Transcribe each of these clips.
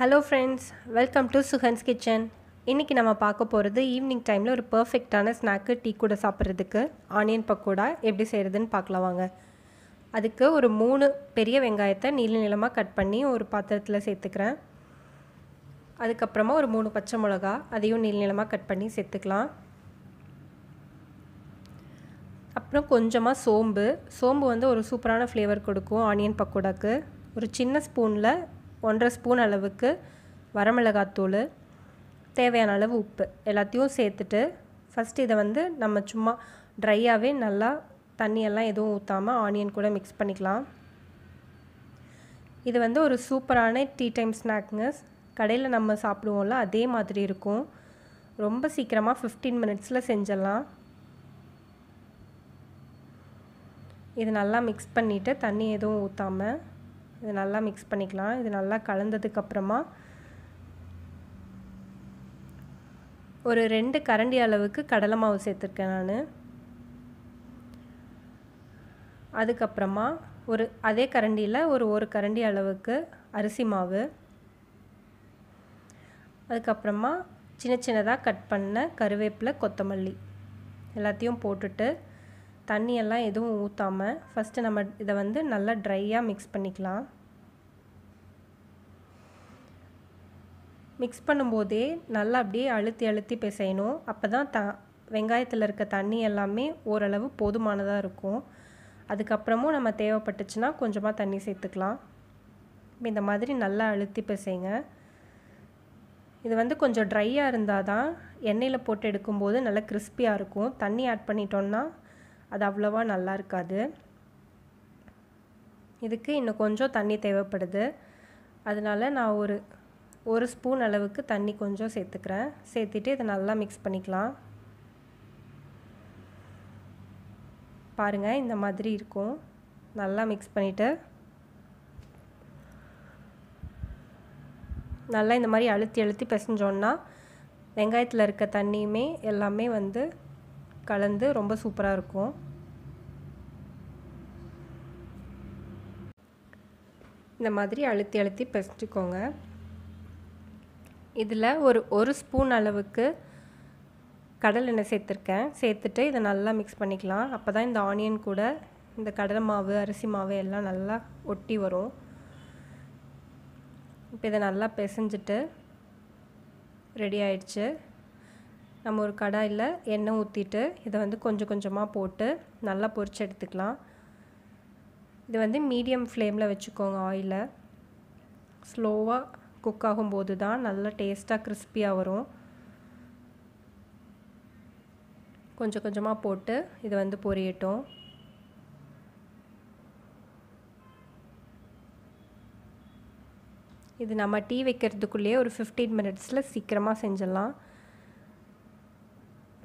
hello friends welcome to Suhan's kitchen இன்றைக்கி நம்ம பார்க்க போகிறது ஈவினிங் டைமில் ஒரு பர்ஃபெக்டான ஸ்நாக்கு டீ கூட சாப்பிட்றதுக்கு ஆனியன் பக்கோடா எப்படி செய்கிறதுன்னு பார்க்கலாம் வாங்க அதுக்கு ஒரு மூணு பெரிய வெங்காயத்தை நீள நிலமாக கட் பண்ணி ஒரு பாத்திரத்தில் சேர்த்துக்கிறேன் அதுக்கப்புறமா ஒரு மூணு பச்சை மிளகா அதையும் நீள் நிலமாக கட் பண்ணி சேர்த்துக்கலாம் அப்புறம் கொஞ்சமாக சோம்பு சோம்பு வந்து ஒரு சூப்பரான ஃப்ளேவர் கொடுக்கும் ஆனியன் பக்கோடாக்கு ஒரு சின்ன ஸ்பூனில் ஒன்றரை ஸ்பூன் அளவுக்கு வரமிளகாத்தூள் தேவையான அளவு உப்பு எல்லாத்தையும் சேர்த்துட்டு ஃபஸ்ட் இதை வந்து நம்ம சும்மா ட்ரையாகவே நல்லா தண்ணியெல்லாம் எதுவும் ஊற்றாமல் ஆனியன் கூட மிக்ஸ் பண்ணிக்கலாம் இது வந்து ஒரு சூப்பரான டீ டைம் ஸ்நாக்ங்க கடையில் நம்ம சாப்பிடுவோம்ல அதே மாதிரி இருக்கும் ரொம்ப சீக்கிரமாக ஃபிஃப்டீன் மினிட்ஸில் செஞ்சிடலாம் இது நல்லா மிக்ஸ் பண்ணிவிட்டு தண்ணி எதுவும் ஊற்றாமல் இது நல்லா மிக்ஸ் பண்ணிக்கலாம் இது நல்லா கலந்ததுக்கப்புறமா ஒரு ரெண்டு கரண்டி அளவுக்கு கடலை மாவு சேர்த்துருக்கேன் நான் அதுக்கப்புறமா ஒரு அதே கரண்டியில் ஒரு ஒரு கரண்டி அளவுக்கு அரிசி மாவு அதுக்கப்புறமா சின்ன சின்னதாக கட் பண்ண கருவேப்பிலை கொத்தமல்லி எல்லாத்தையும் போட்டுட்டு தண்ணியெல்லாம் எதுவும் ஊற்றாமல் ஃபஸ்ட்டு நம்ம இதை வந்து நல்லா ட்ரையாக மிக்ஸ் பண்ணிக்கலாம் மிக்ஸ் பண்ணும்போதே நல்லா அப்படியே அழுத்தி அழுத்தி பிசையணும் அப்போ தான் த வெங்காயத்தில் இருக்க தண்ணி எல்லாமே ஓரளவு போதுமானதாக இருக்கும் அதுக்கப்புறமும் நம்ம தேவைப்பட்டுச்சுன்னா கொஞ்சமாக தண்ணி சேர்த்துக்கலாம் இந்த மாதிரி நல்லா அழுத்தி பிசைங்க இது வந்து கொஞ்சம் ட்ரையாக இருந்தால் தான் எண்ணெயில் போட்டு எடுக்கும்போது நல்லா கிறிஸ்பியாக இருக்கும் தண்ணி ஆட் பண்ணிட்டோன்னா அது அவ்வளோவா நல்லா இருக்காது இதுக்கு இன்னும் கொஞ்சம் தண்ணி தேவைப்படுது அதனால் நான் ஒரு ஒரு ஸ்பூன் அளவுக்கு தண்ணி கொஞ்சம் சேர்த்துக்கிறேன் சேர்த்துட்டு இதை நல்லா மிக்ஸ் பண்ணிக்கலாம் பாருங்கள் இந்த மாதிரி இருக்கும் நல்லா மிக்ஸ் பண்ணிவிட்டு நல்லா இந்த மாதிரி அழுத்தி அழுத்தி பிசைஞ்சோன்னா வெங்காயத்தில் இருக்க தண்ணியுமே எல்லாமே வந்து கலந்து ரொம்ப சூப்பராக இருக்கும் இந்த மாதிரி அழுத்தி அழுத்தி பிசைஞ்சுக்கோங்க இதில் ஒரு ஒரு ஸ்பூன் அளவுக்கு கடல் எண்ணெய் சேர்த்துருக்கேன் சேர்த்துட்டு இதை நல்லா மிக்ஸ் பண்ணிக்கலாம் அப்போ தான் இந்த ஆனியன் கூட இந்த கடலை மாவு அரிசி மாவு எல்லாம் நல்லா ஒட்டி வரும் இப்போ இதை நல்லா பிசைஞ்சிட்டு ரெடி ஆயிடுச்சு நம்ம ஒரு கடாயில் எண்ணெய் ஊற்றிட்டு இதை வந்து கொஞ்சம் கொஞ்சமாக போட்டு நல்லா பொரிச்சு எடுத்துக்கலாம் இது வந்து மீடியம் ஃப்ளேமில் வச்சுக்கோங்க ஆயிலை ஸ்லோவாக குக் ஆகும்போது தான் நல்லா டேஸ்ட்டாக கிறிஸ்பியாக வரும் கொஞ்சம் கொஞ்சமாக போட்டு இது வந்து பொரியட்டும் இது நம்ம டீ வைக்கிறதுக்குள்ளேயே ஒரு ஃபிஃப்டீன் மினிட்ஸில் சீக்கிரமாக செஞ்சிடலாம்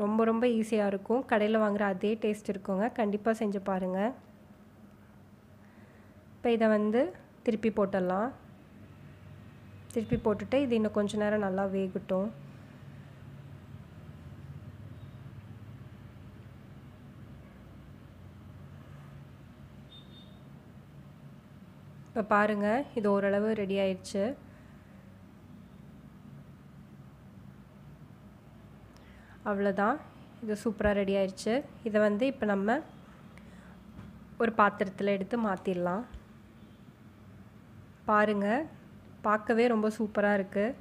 ரொம்ப ரொம்ப ஈஸியாக இருக்கும் கடையில் வாங்குகிற அதே டேஸ்ட் இருக்குங்க கண்டிப்பாக செஞ்சு பாருங்கள் இப்போ இதை வந்து திருப்பி போட்டுடலாம் திருப்பி போட்டுட்டு இது இன்னும் கொஞ்சம் நேரம் நல்லா வேகட்டும் இப்போ பாருங்கள் இது ஓரளவு ரெடி ஆயிடுச்சு அவ்வளோதான் இது சூப்பராக ரெடி ஆயிடுச்சு இதை வந்து இப்போ நம்ம ஒரு பாத்திரத்தில் எடுத்து மாற்றிடலாம் பாருங்கள் பார்க்கவே ரொம்ப சூப்பராக இருக்குது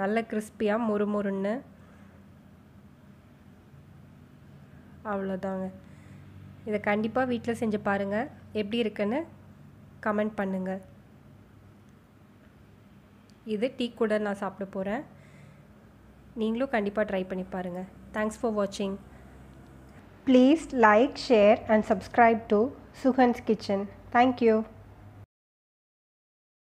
நல்ல கிறிஸ்பியாக முறுமுறுன்னு அவ்வளோதாங்க இதை கண்டிப்பாக வீட்டில் செஞ்சு பாருங்கள் எப்படி இருக்குன்னு கமெண்ட் பண்ணுங்கள் இது டீ கூட நான் சாப்பிட போகிறேன் நீங்களும் கண்டிப்பாக ட்ரை பண்ணி பாருங்கள் தேங்க்ஸ் ஃபார் வாட்சிங் please like share and subscribe to Suhan's kitchen thank you